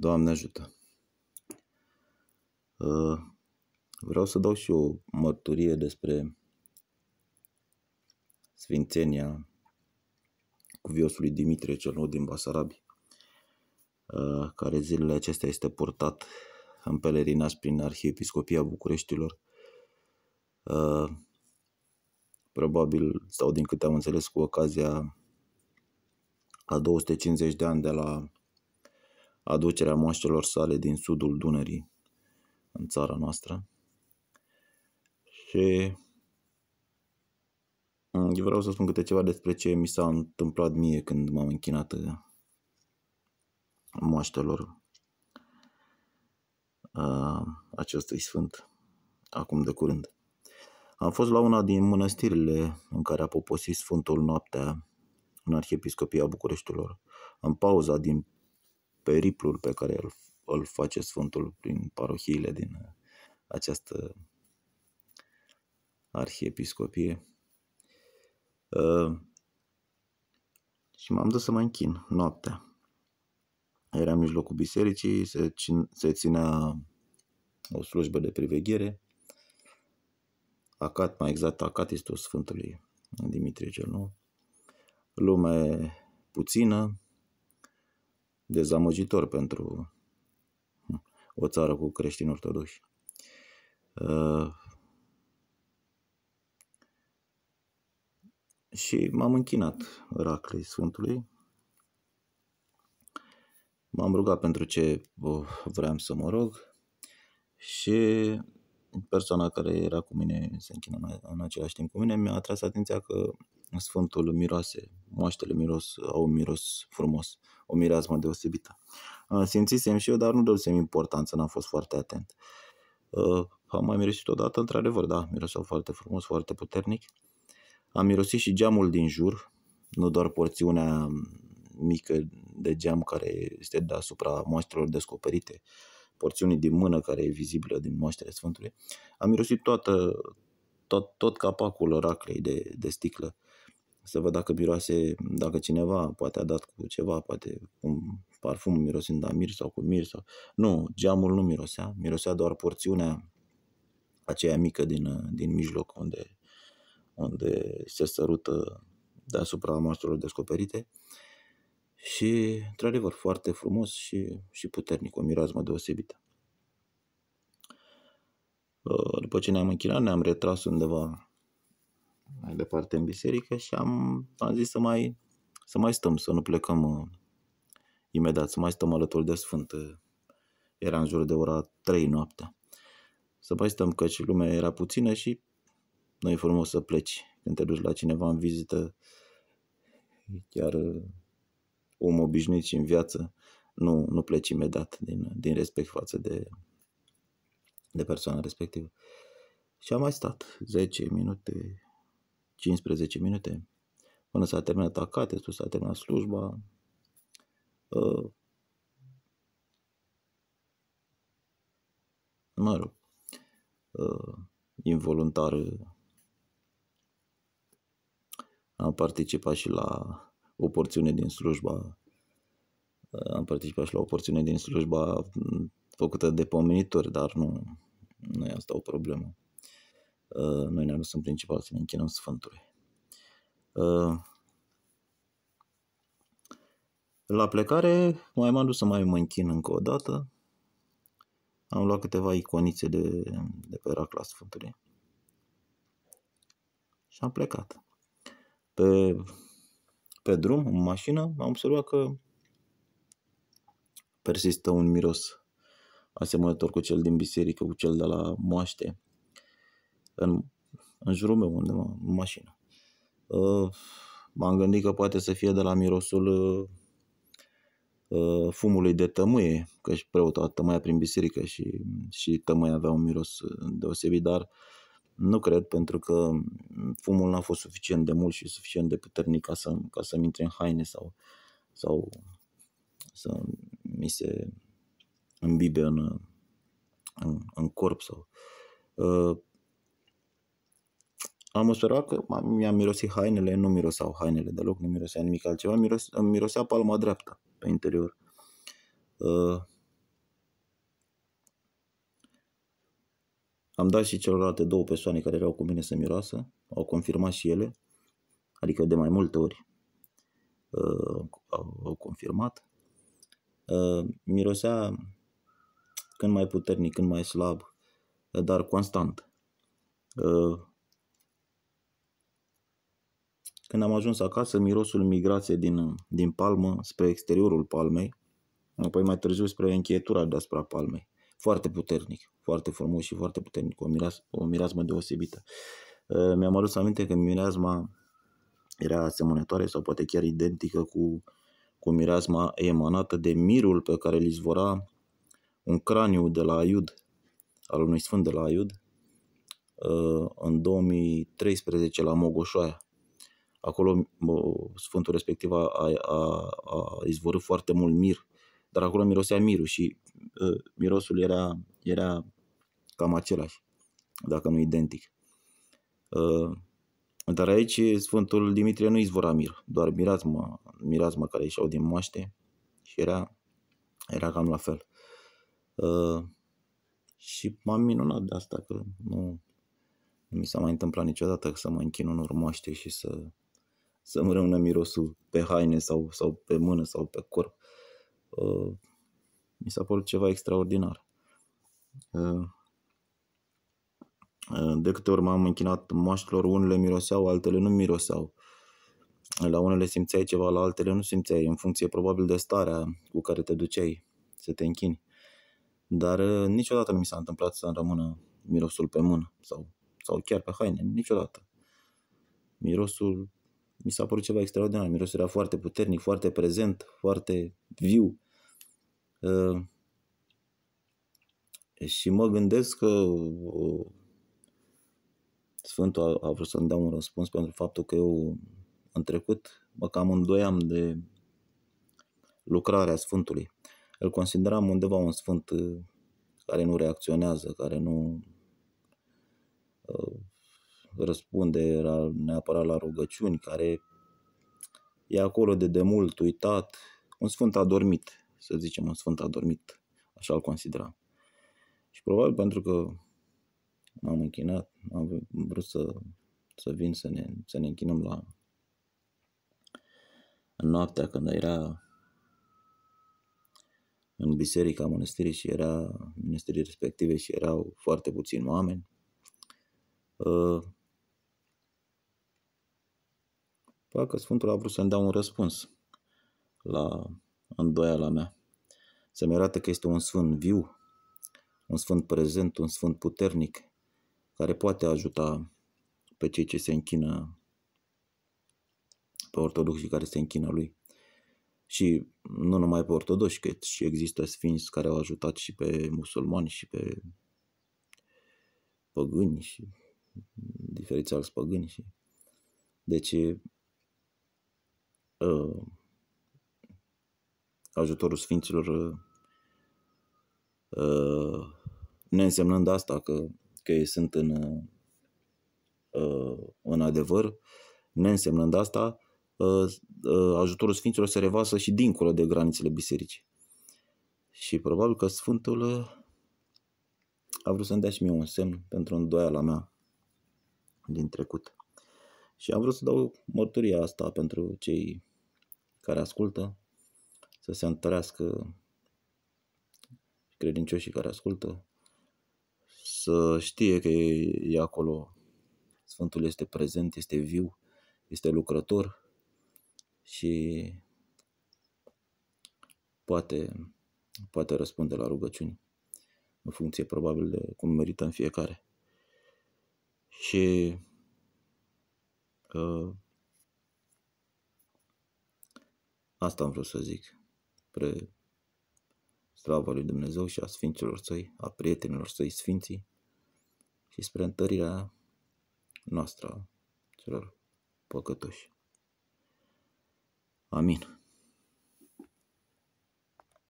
Doamne ajută! Uh, vreau să dau și o mărturie despre sfințenia cuviosului Dimitrie cel nou din Basarabi, uh, care zilele acestea este purtat în pelerinaj prin Arhiepiscopia Bucureștilor. Uh, probabil, sau din câte am înțeles, cu ocazia a 250 de ani de la aducerea moaștelor sale din sudul Dunării în țara noastră. Și eu vreau să spun câte ceva despre ce mi s-a întâmplat mie când m-am închinat uh, moaștelor uh, acestui sfânt acum de curând. Am fost la una din mănăstirile în care a poposit Sfântul Noaptea în Arhiepiscopia Bucureștilor, în pauza din periplul pe care îl, îl face Sfântul prin parohiile din uh, această arhiepiscopie. Uh, și m-am dus să mă închin noaptea. Era în mijlocul bisericii, se, se ținea o slujbă de priveghere. Acat, mai exact, acatistul Sfântului Dimitrie cel Nou. Lume puțină, dezamăgitor pentru hm, o țară cu creștini ortodoși. Uh, și m-am închinat Raclei Sfântului. M-am rugat pentru ce uh, vreau să mă rog și persoana care era cu mine, se închină în același timp cu mine, mi-a atras atenția că Sfântul miroase, moaștele miros, au un miros frumos, o mireasmă deosebită. Simțisem și eu, dar nu dăusem importanță, n-am fost foarte atent. Am mai mirosit odată, într-adevăr, da, mirosau foarte frumos, foarte puternic. Am mirosit și geamul din jur, nu doar porțiunea mică de geam care este deasupra moaștelor descoperite, porțiunii din mână care e vizibilă din moaștele Sfântului. Am mirosit toată, tot, tot capacul oraclei de, de sticlă să văd dacă miroase, dacă cineva poate a dat cu ceva, poate un parfum mirosind a mir sau cu mir sau... Nu, geamul nu mirosea, mirosea doar porțiunea aceea mică din, din mijloc unde, unde se sărută deasupra maștelor descoperite și, într-adevăr, foarte frumos și, și puternic, o mirazmă deosebită. Uh, după ce ne-am închinat, ne-am retras undeva mai departe în biserică și am, am zis să mai, să mai stăm, să nu plecăm uh, imediat, să mai stăm alături de Sfânt. Uh, era în jur de ora 3 noaptea. Să mai stăm, căci lumea era puțină și nu e frumos să pleci când te duci la cineva în vizită, chiar uh, om obișnuit și în viață, nu, nu pleci imediat din, din respect față de, de persoana respectivă. Și am mai stat 10 minute, 15 minute, până s-a terminat acate, s-a terminat slujba. Uh, mă rog, uh, involuntar am participat și la o porțiune din slujba am participat și la o porțiune din slujba făcută de pomenitori, dar nu, nu e asta o problemă. Uh, noi ne-am dus în principal să ne închinăm Sfântului. Uh, la plecare mai m-am dus să mai mă închin încă o dată. Am luat câteva iconițe de, de pe racla Sfântului. Și am plecat. Pe, pe drum, în mașină, am observat că persistă un miros asemănător cu cel din biserică, cu cel de la moaște, în, în jurul meu, undeva, în mașină. Uh, m-am gândit că poate să fie de la mirosul uh, uh fumului de tămâie, că și preotul a tămâia prin biserică și, și tămâia avea un miros deosebit, dar nu cred, pentru că fumul n-a fost suficient de mult și suficient de puternic ca, să, ca să-mi intre în haine sau, sau să mi se în în, în, în corp. Sau, uh, am observat că mi-am mirosit hainele, nu miroseau hainele deloc, nu mirosea nimic altceva, miros, îmi mirosea palma dreaptă pe interior. Uh, am dat și celorlalte două persoane care erau cu mine să miroasă, au confirmat și ele, adică de mai multe ori uh, au, au confirmat. Uh, mirosea când mai puternic, când mai slab, dar constant. Ă, când am ajuns acasă, mirosul migrație din, din palmă spre exteriorul palmei, apoi mai târziu spre încheietura deasupra palmei. Foarte puternic, foarte frumos și foarte puternic, o, miras, o mirasmă deosebită. Ă, mi-am adus aminte că mireasma era asemănătoare sau poate chiar identică cu, cu mireasma emanată de mirul pe care îl izvora un craniu de la Aiud, al unui sfânt de la Aiud, uh, în 2013 la Mogoșoaia. Acolo sfântul respectiv a, a, a izvorât foarte mult mir, dar acolo mirosea mirul și uh, mirosul era, era cam același, dacă nu identic. Uh, dar aici Sfântul Dimitrie nu izvora mir, doar mirazmă, mirazmă care ieșeau din moaște și era, era cam la fel. Uh, și m-am minunat de asta, că nu, nu mi s-a mai întâmplat niciodată să mă închin în moaște și să, să-mi rămână mirosul pe haine sau, sau pe mână sau pe corp. Uh, mi s-a părut ceva extraordinar. Uh, uh, de câte ori m-am închinat moaștilor, unele miroseau, altele nu miroseau. La unele simțeai ceva, la altele nu simțeai, în funcție probabil de starea cu care te duceai să te închini dar uh, niciodată nu mi s-a întâmplat să-mi rămână mirosul pe mână sau, sau chiar pe haine, niciodată. Mirosul mi s-a părut ceva extraordinar, mirosul era foarte puternic, foarte prezent, foarte viu. Uh, și mă gândesc că Sfântul a, a vrut să-mi dea un răspuns pentru faptul că eu în trecut mă cam îndoiam de lucrarea Sfântului îl consideram undeva un sfânt uh, care nu reacționează, care nu uh, răspunde la, neapărat la rugăciuni, care e acolo de demult, uitat, un sfânt adormit, să zicem, un sfânt adormit, așa îl considera. Și probabil pentru că m-am închinat, am vrut să, să vin să ne, să ne închinăm la în noaptea când era în biserica mănăstirii și era, mănăstirii respective și erau foarte puțini oameni. Uh, Parcă Sfântul a vrut să-mi dea un răspuns la îndoiala mea. Să-mi arată că este un sfânt viu, un sfânt prezent, un sfânt puternic, care poate ajuta pe cei ce se închină pe ortodoxii care se închină lui și nu numai pe ortodoși, cât și există sfinți care au ajutat și pe musulmani și pe păgâni și diferiți alți păgâni. Și... Deci uh, ajutorul sfinților uh, însemnând asta că, că ei sunt în, uh, în adevăr, ne însemnând asta, Uh, uh, ajutorul Sfinților se revasă și dincolo de granițele bisericii. Și probabil că Sfântul uh, a vrut să-mi dea și mie un semn pentru îndoiala mea din trecut. Și am vrut să dau mărturia asta pentru cei care ascultă, să se întărească credincioșii care ascultă, să știe că e, acolo, Sfântul este prezent, este viu, este lucrător și poate, poate răspunde la rugăciuni în funcție probabil de cum în fiecare. Și că uh, asta am vrut să zic. Pre slava lui Dumnezeu și a Sfinților Săi, a prietenilor Săi Sfinții și spre întărirea noastră celor păcătoși. Amin.